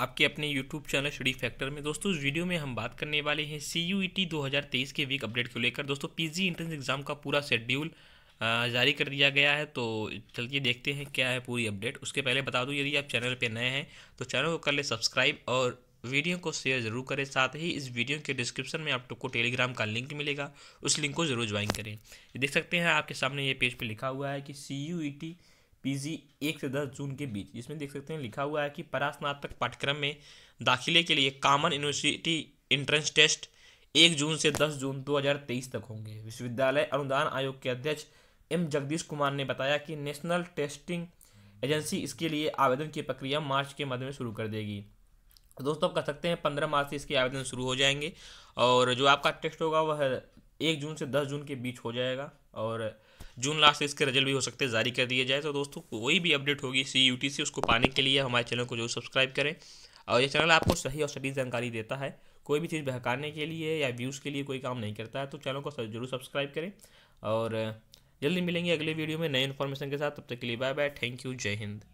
आपके अपने YouTube channel study factor में दोस्तों इस वीडियो में हम बात करने वाले हैं सी यू ई टी दो हज़ार तेईस के वीक अपडेट को लेकर दोस्तों पी जी एंट्रेंस एग्ज़ाम का पूरा शेड्यूल जारी कर दिया गया है तो चलिए देखते हैं क्या है पूरी अपडेट उसके पहले बता दूं यदि आप चैनल पर नए हैं तो चैनल को कर ले सब्सक्राइब और वीडियो को शेयर ज़रूर करें साथ ही इस वीडियो के डिस्क्रिप्शन में आप को टेलीग्राम का लिंक मिलेगा उस लिंक को ज़रूर ज्वाइन करें देख सकते हैं आपके सामने ये पेज पर लिखा हुआ है कि C U E T PG एक से दस जून के बीच जिसमें देख सकते हैं लिखा हुआ है कि परास्नातक पाठ्यक्रम में दाखिले के लिए कॉमन यूनिवर्सिटी एंट्रेंस टेस्ट एक जून से दस जून तेईस तक होंगे विश्वविद्यालय अनुदान आयोग के अध्यक्ष एम जगदीश कुमार ने बताया कि नेशनल टेस्टिंग एजेंसी इसके लिए आवेदन की प्रक्रिया मार्च के मध्य में शुरू कर देगी दोस्तों आप कह सकते हैं पंद्रह मार्च से इसके आवेदन शुरू हो जाएंगे और जो आपका टेस्ट होगा वह एक जून से दस जून के बीच हो जाएगा और जून लास्ट से इसके रिजल्ट भी हो सकते हैं जारी कर दिए जाए तो दोस्तों कोई भी अपडेट होगी सी यू टी सी उसको पाने के लिए हमारे चैनल को जरूर सब्सक्राइब करें और ये चैनल आपको सही और सटीक जानकारी देता है कोई भी चीज़ बहकाने के लिए या व्यूज़ के लिए कोई काम नहीं करता है तो चैनल को जरूर सब्सक्राइब करें और जल्दी मिलेंगे अगले वीडियो में नए इन्फॉर्मेशन के साथ तब तक के लिए बाय बाय थैंक यू जय हिंद